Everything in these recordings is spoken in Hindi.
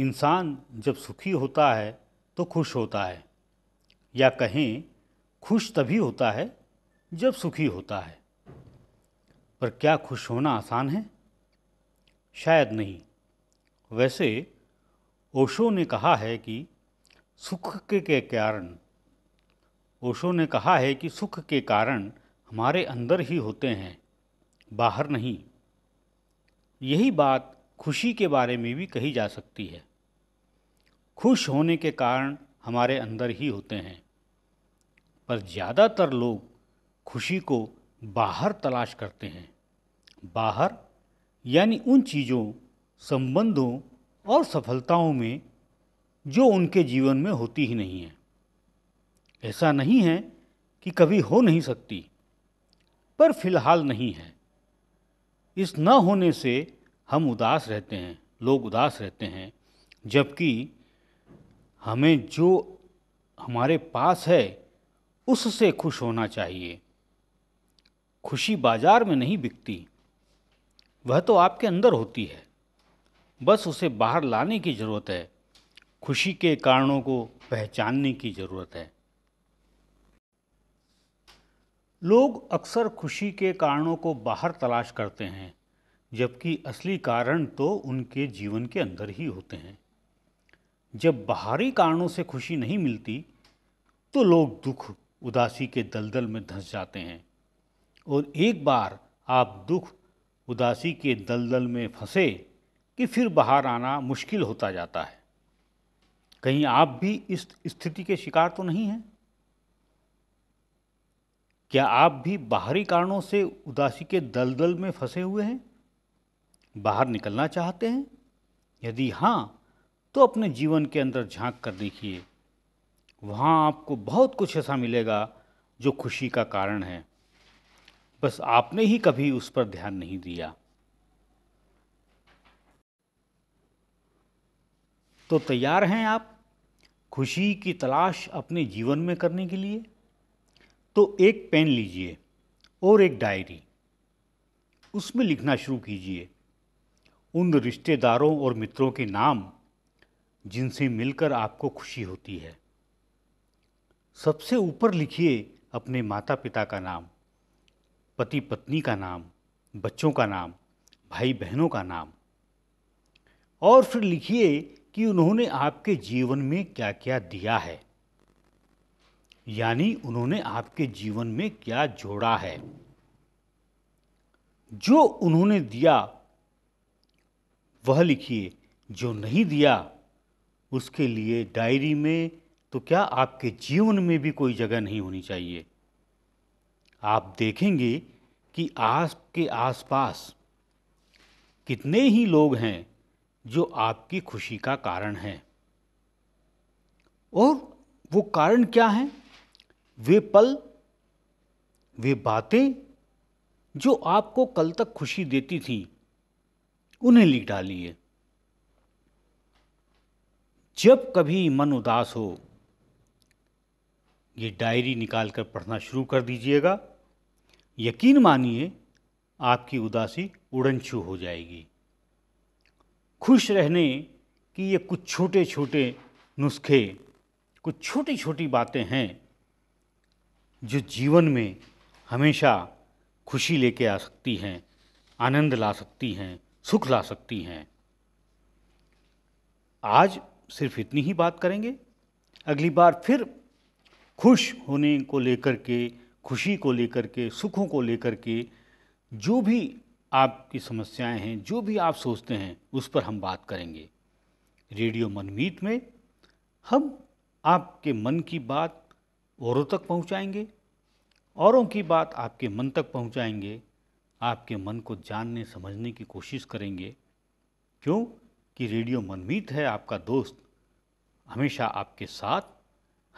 इंसान जब सुखी होता है तो खुश होता है या कहें खुश तभी होता है जब सुखी होता है पर क्या खुश होना आसान है शायद नहीं वैसे ओशो ने कहा है कि सुख के, के कारण ओशो ने कहा है कि सुख के कारण हमारे अंदर ही होते हैं बाहर नहीं यही बात खुशी के बारे में भी कही जा सकती है खुश होने के कारण हमारे अंदर ही होते हैं पर ज़्यादातर लोग खुशी को बाहर तलाश करते हैं बाहर यानी उन चीज़ों संबंधों और सफलताओं में जो उनके जीवन में होती ही नहीं है ऐसा नहीं है कि कभी हो नहीं सकती पर फिलहाल नहीं है इस न होने से हम उदास रहते हैं लोग उदास रहते हैं जबकि हमें जो हमारे पास है उससे खुश होना चाहिए खुशी बाजार में नहीं बिकती वह तो आपके अंदर होती है बस उसे बाहर लाने की ज़रूरत है खुशी के कारणों को पहचानने की ज़रूरत है लोग अक्सर खुशी के कारणों को बाहर तलाश करते हैं जबकि असली कारण तो उनके जीवन के अंदर ही होते हैं जब बाहरी कारणों से खुशी नहीं मिलती तो लोग दुख उदासी के दलदल में धंस जाते हैं और एक बार आप दुख उदासी के दलदल में फंसे कि फिर बाहर आना मुश्किल होता जाता है कहीं आप भी इस स्थिति के शिकार तो नहीं हैं क्या आप भी बाहरी कारणों से उदासी के दलदल में फंसे हुए हैं बाहर निकलना चाहते हैं यदि हाँ तो अपने जीवन के अंदर झांक कर देखिए वहाँ आपको बहुत कुछ ऐसा मिलेगा जो खुशी का कारण है बस आपने ही कभी उस पर ध्यान नहीं दिया तो तैयार हैं आप खुशी की तलाश अपने जीवन में करने के लिए तो एक पेन लीजिए और एक डायरी उसमें लिखना शुरू कीजिए उन रिश्तेदारों और मित्रों के नाम जिनसे मिलकर आपको खुशी होती है सबसे ऊपर लिखिए अपने माता पिता का नाम पति पत्नी का नाम बच्चों का नाम भाई बहनों का नाम और फिर लिखिए कि उन्होंने आपके जीवन में क्या क्या दिया है यानी उन्होंने आपके जीवन में क्या जोड़ा है जो उन्होंने दिया वह लिखिए जो नहीं दिया उसके लिए डायरी में तो क्या आपके जीवन में भी कोई जगह नहीं होनी चाहिए आप देखेंगे कि आपके आसपास कितने ही लोग हैं जो आपकी खुशी का कारण है और वो कारण क्या है वे पल वे बातें जो आपको कल तक खुशी देती थी उन्हें लिख डालिए जब कभी मन उदास हो ये डायरी निकाल कर पढ़ना शुरू कर दीजिएगा यकीन मानिए आपकी उदासी उड़न छू हो जाएगी खुश रहने कि ये कुछ छोटे छोटे नुस्खे कुछ छोटी छोटी बातें हैं जो जीवन में हमेशा खुशी लेके आ सकती हैं आनंद ला सकती हैं सुख ला सकती हैं आज सिर्फ इतनी ही बात करेंगे अगली बार फिर खुश होने को लेकर के खुशी को लेकर के सुखों को लेकर के जो भी आपकी समस्याएं हैं जो भी आप सोचते हैं उस पर हम बात करेंगे रेडियो मनमीत में हम आपके मन की बात औरों तक पहुंचाएंगे औरों की बात आपके मन तक पहुंचाएंगे आपके मन को जानने समझने की कोशिश करेंगे क्यों कि रेडियो मनमीत है आपका दोस्त हमेशा आपके साथ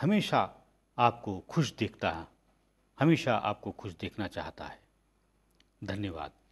हमेशा आपको खुश देखता है हमेशा आपको खुश देखना चाहता है धन्यवाद